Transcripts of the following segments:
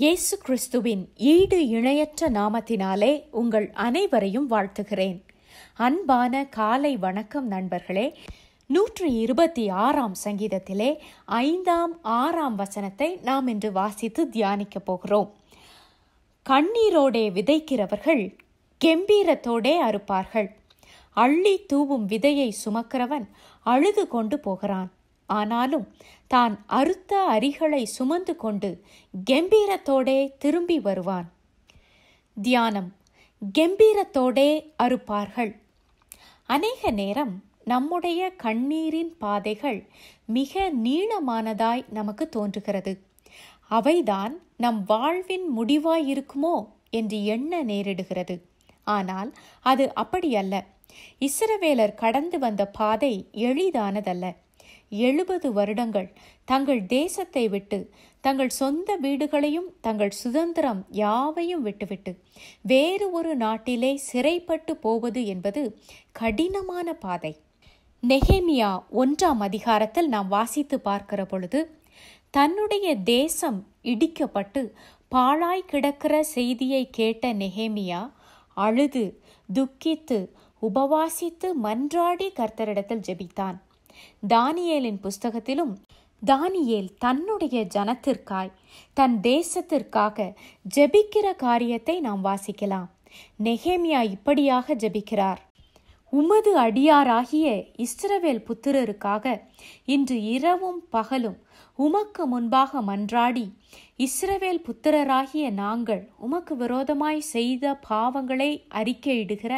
இயேசு கிறிஸ்துவின் ஈடு இணையற்ற நாமத்தினாலே உங்கள் அனைவரையும் வாழ்த்துகிறேன் அன்பான காலை வணக்கம் நண்பர்களே நூற்றி இருபத்தி ஆறாம் சங்கீதத்திலே ஐந்தாம் ஆறாம் வசனத்தை நாம் இன்று வாசித்து தியானிக்கப் போகிறோம் கண்ணீரோடே விதைக்கிறவர்கள் கெம்பீரத்தோடே அறுப்பார்கள் அள்ளி தூவும் விதையை சுமக்கிறவன் அழுது கொண்டு போகிறான் ஆனாலும் தான் அறுத்த அரிகளை சுமந்து கொண்டு கெம்பீரத்தோடே திரும்பி வருவான் தியானம் கெம்பீரத்தோடே அறுப்பார்கள் அநேக நேரம் நம்முடைய கண்ணீரின் பாதைகள் மிக நீளமானதாய் நமக்கு தோன்றுகிறது அவைதான் நம் வாழ்வின் முடிவாயிருக்குமோ என்று எண்ண நேரிடுகிறது ஆனால் அது அப்படியல்ல இஸ்ரவேலர் கடந்து வந்த பாதை எளிதானதல்ல எழுபது வருடங்கள் தங்கள் தேசத்தை விட்டு தங்கள் சொந்த வீடுகளையும் தங்கள் சுதந்திரம் யாவையும் விட்டுவிட்டு வேறு ஒரு நாட்டிலே சிறைப்பட்டு போவது என்பது கடினமான பாதை நெஹேமியா ஒன்றாம் அதிகாரத்தில் நாம் வாசித்து பார்க்கிற பொழுது தன்னுடைய தேசம் இடிக்கப்பட்டு பாழாய் கிடக்கிற செய்தியை கேட்ட நெஹேமியா அழுது துக்கித்து உபவாசித்து மன்றாடி கர்த்தரிடத்தில் ஜெபித்தான் தானியேலின் புஸ்தகத்திலும் தானியேல் தன்னுடைய ஜனத்திற்காய் தன் தேசத்திற்காக ஜெபிக்கிற காரியத்தை நாம் வாசிக்கலாம் நெகேமியா இப்படியாக ஜெபிக்கிறார் உமது அடியாராகிய இஸ்ரவேல் புத்திரருக்காக இன்று இரவும் பகலும் உமக்கு முன்பாக மன்றாடி இஸ்ரவேல் புத்திரராகிய நாங்கள் உமக்கு விரோதமாய் செய்த பாவங்களை அறிக்கையிடுகிற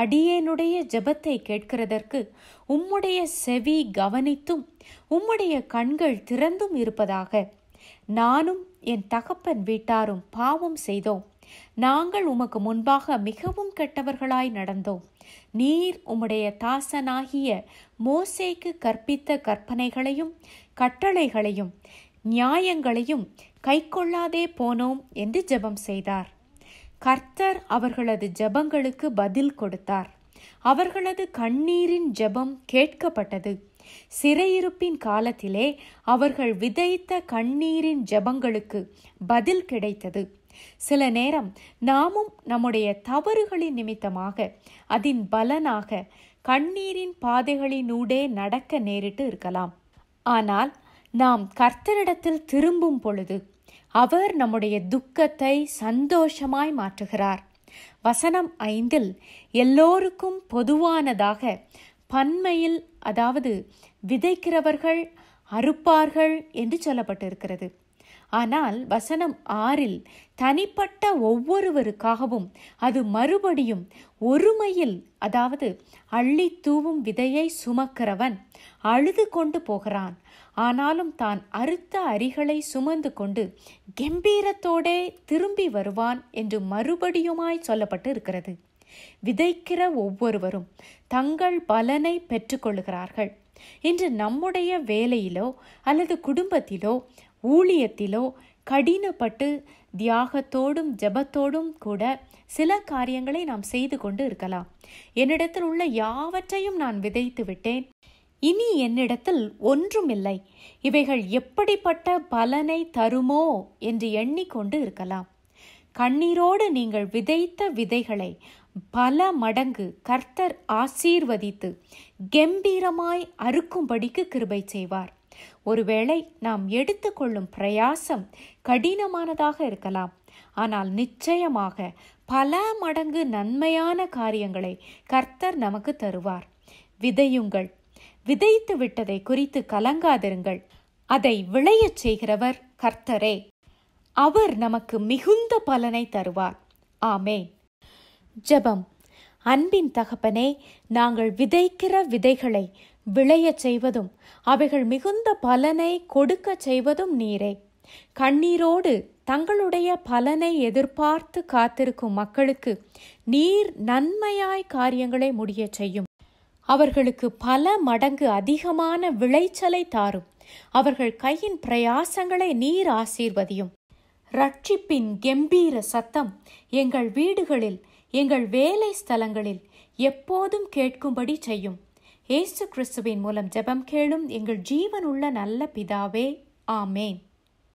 அடியேனுடைய ஜெபத்தை கேட்கிறதற்கு உம்முடைய செவி கவனித்தும் உம்முடைய கண்கள் திறந்தும் இருப்பதாக நானும் என் தகப்பன் வீட்டாரும் பாவம் செய்தோம் நாங்கள் உமக்கு முன்பாக மிகவும் கெட்டவர்களாய் நடந்தோம் நீர் உம்முடைய தாசனாகிய மோசைக்கு கற்பித்த கற்பனைகளையும் கட்டளைகளையும் நியாயங்களையும் கைக்கொள்ளாதே போனோம் என்று ஜெபம் செய்தார் கர்த்தர் அவர்களது ஜபங்களுக்கு பதில் கொடுத்தார் அவர்களது கண்ணீரின் ஜபம் கேட்கப்பட்டது சிறையிருப்பின் காலத்திலே அவர்கள் விதைத்த கண்ணீரின் ஜபங்களுக்கு பதில் கிடைத்தது சில நேரம் நாமும் நம்முடைய தவறுகளின் நிமித்தமாக அதன் பலனாக கண்ணீரின் பாதைகளினூடே நடக்க நேரிட்டு இருக்கலாம் ஆனால் நாம் கர்த்தரிடத்தில் திரும்பும் பொழுது அவர் நம்முடைய துக்கத்தை சந்தோஷமாய் மாற்றுகிறார் வசனம் ஐந்தில் எல்லோருக்கும் பொதுவானதாக பன்மையில் அதாவது விதைக்கிறவர்கள் அறுப்பார்கள் என்று சொல்லப்பட்டிருக்கிறது ஆனால் வசனம் ஆறில் தனிப்பட்ட ஒவ்வொருவருக்காகவும் அது மறுபடியும் ஒருமையில் அதாவது அள்ளி தூவும் விதையை சுமக்கிறவன் அழுது கொண்டு போகிறான் ஆனாலும் தான் அறுத்த அரிகளை சுமந்து கொண்டு கம்பீரத்தோடே திரும்பி வருவான் என்று மறுபடியுமாய் சொல்லப்பட்டு இருக்கிறது விதைக்கிற ஒவ்வொருவரும் தங்கள் பலனை பெற்றுக்கொள்கிறார்கள் இன்று நம்முடைய வேலையிலோ அல்லது குடும்பத்திலோ ஊழியத்திலோ கடினப்பட்டு தியாகத்தோடும் ஜபத்தோடும் கூட சில காரியங்களை நாம் செய்து கொண்டு இருக்கலாம் என்னிடத்தில் உள்ள யாவற்றையும் நான் விதைத்து விட்டேன் இனி என்னிடத்தில் ஒன்றும் இல்லை இவைகள் எப்படிப்பட்ட பலனை தருமோ என்று எண்ணிக்கொண்டு இருக்கலாம் கண்ணீரோடு நீங்கள் விதைத்த விதைகளை பல மடங்கு கர்த்தர் ஆசீர்வதித்து கெம்பீரமாய் அறுக்கும்படிக்கு கிருபை செய்வார் ஒருவேளை நாம் எடுத்துக்கொள்ளும் பிரயாசம் கடினமானதாக இருக்கலாம் ஆனால் நிச்சயமாக பல மடங்கு நன்மையான காரியங்களை கர்த்தர் நமக்கு தருவார் விதையுங்கள் விதைத்து விட்டதை குறித்து கலங்காதிருங்கள் அதை விளையச் செய்கிறவர் கர்த்தரே அவர் நமக்கு மிகுந்த பலனை தருவார் ஆமே ஜபம் அன்பின் தகப்பனே நாங்கள் விதைக்கிற விதைகளை விளையச் செய்வதும் அவைகள் மிகுந்த பலனை கொடுக்கச் செய்வதும் நீரே கண்ணீரோடு தங்களுடைய பலனை எதிர்பார்த்து காத்திருக்கும் மக்களுக்கு நீர் நன்மையாய் காரியங்களை முடியச் செய்யும் அவர்களுக்கு பல மடங்கு அதிகமான விளைச்சலை தாரும் அவர்கள் கையின் பிரயாசங்களை நீர் ஆசீர்வதியும் ரட்சிப்பின் கெம்பீர சத்தம் எங்கள் வீடுகளில் எங்கள் வேலை ஸ்தலங்களில் எப்போதும் கேட்கும்படி செய்யும் இயேசு கிறிஸ்துவின் மூலம் ஜெபம் கேளும் எங்கள் ஜீவனுள்ள நல்ல பிதாவே ஆமேன்